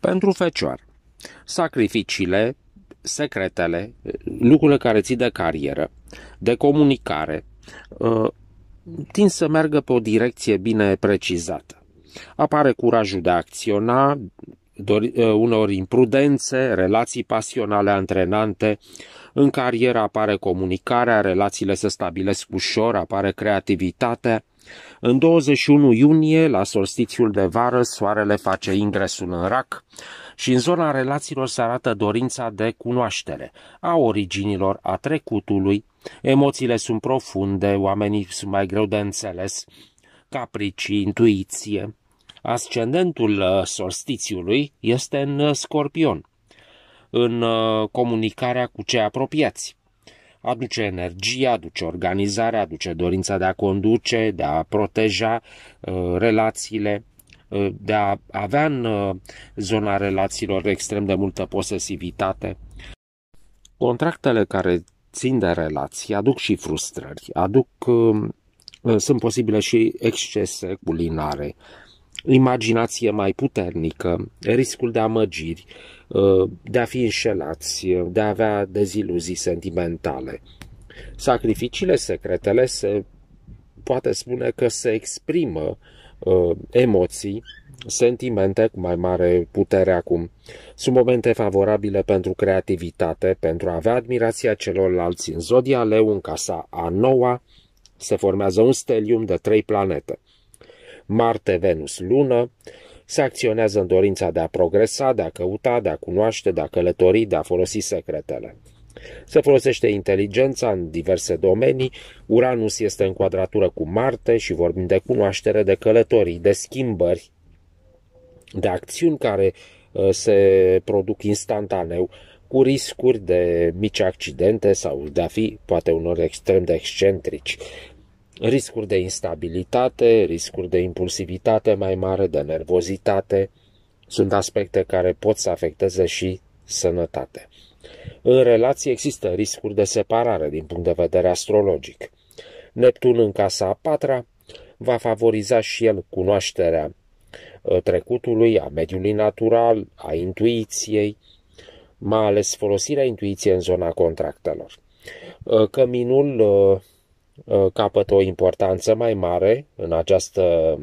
Pentru fecioară, sacrificiile, secretele, lucrurile care ții de carieră, de comunicare, uh, tind să meargă pe o direcție bine precizată. Apare curajul de a acționa, uh, uneori imprudențe, relații pasionale antrenante, în carieră apare comunicarea, relațiile se stabilesc ușor, apare creativitatea. În 21 iunie, la solstițiul de vară, soarele face ingresul în rac și în zona relațiilor se arată dorința de cunoaștere a originilor, a trecutului, emoțiile sunt profunde, oamenii sunt mai greu de înțeles, capricii, intuiție. Ascendentul uh, solstițiului este în uh, scorpion în uh, comunicarea cu cei apropiați. Aduce energie, aduce organizare, aduce dorința de a conduce, de a proteja uh, relațiile, uh, de a avea în zona relațiilor extrem de multă posesivitate. Contractele care țin de relații aduc și frustrări, aduc, sunt posibile și excese culinare, imaginație mai puternică, riscul de amăgiri, uh, de a fi înșelați, uh, de a avea deziluzii sentimentale. Sacrificiile secretele se poate spune că se exprimă uh, emoții, sentimente cu mai mare putere acum. Sunt momente favorabile pentru creativitate, pentru a avea admirația celorlalți în zodia leu, în casa a noua, se formează un stelium de trei planete – Marte, Venus, Lună, se acționează în dorința de a progresa, de a căuta, de a cunoaște, de a călători, de a folosi secretele. Se folosește inteligența în diverse domenii, Uranus este în quadratură cu Marte și vorbim de cunoaștere, de călătorii, de schimbări, de acțiuni care uh, se produc instantaneu, cu riscuri de mici accidente sau de a fi poate unor extrem de excentrici riscuri de instabilitate, riscuri de impulsivitate mai mare, de nervozitate, sunt aspecte care pot să afecteze și sănătate. În relație există riscuri de separare din punct de vedere astrologic. Neptun în casa a patra va favoriza și el cunoașterea ă, trecutului, a mediului natural, a intuiției, mai ales folosirea intuiției în zona contractelor. Ă, căminul ă, Uh, capătă o importanță mai mare în această,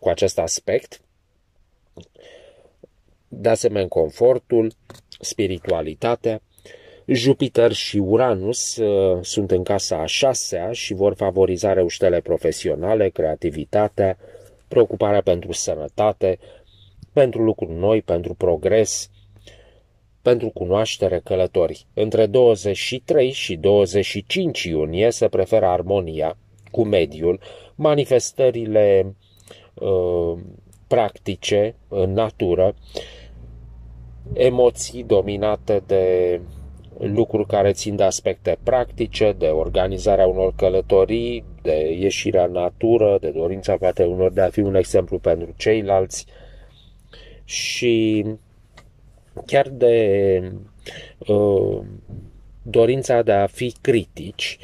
cu acest aspect. De asemenea, confortul, spiritualitatea, Jupiter și Uranus uh, sunt în casa a șasea și vor favoriza reuștele profesionale, creativitatea, preocuparea pentru sănătate, pentru lucruri noi, pentru progres, pentru cunoaștere călători. Între 23 și 25 iunie se preferă armonia cu mediul, manifestările uh, practice în natură, emoții dominate de lucruri care țin de aspecte practice, de organizarea unor călătorii, de ieșirea în natură, de dorința poate unor de a fi un exemplu pentru ceilalți și chiar de uh, dorința de a fi critici,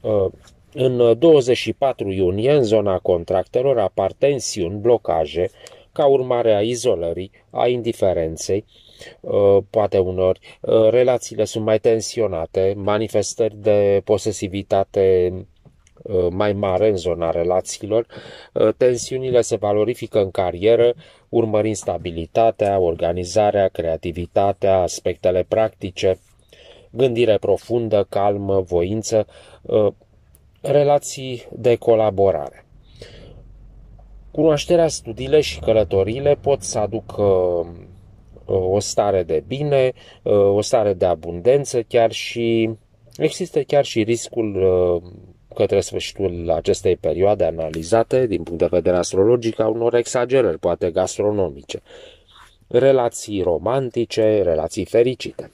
uh, în 24 iunie, în zona contractelor, apar tensiuni, blocaje, ca urmare a izolării, a indiferenței, uh, poate unor relațiile sunt mai tensionate, manifestări de posesivitate Uh, mai mare în zona relațiilor, uh, tensiunile se valorifică în carieră, urmărind stabilitatea, organizarea, creativitatea, aspectele practice, gândire profundă, calmă, voință, uh, relații de colaborare. Cunoașterea, studiile și călătorile pot să aducă o stare de bine, o stare de abundență chiar și există chiar și riscul Către sfârșitul acestei perioade analizate, din punct de vedere astrologic, a unor exagerări, poate gastronomice, relații romantice, relații fericite.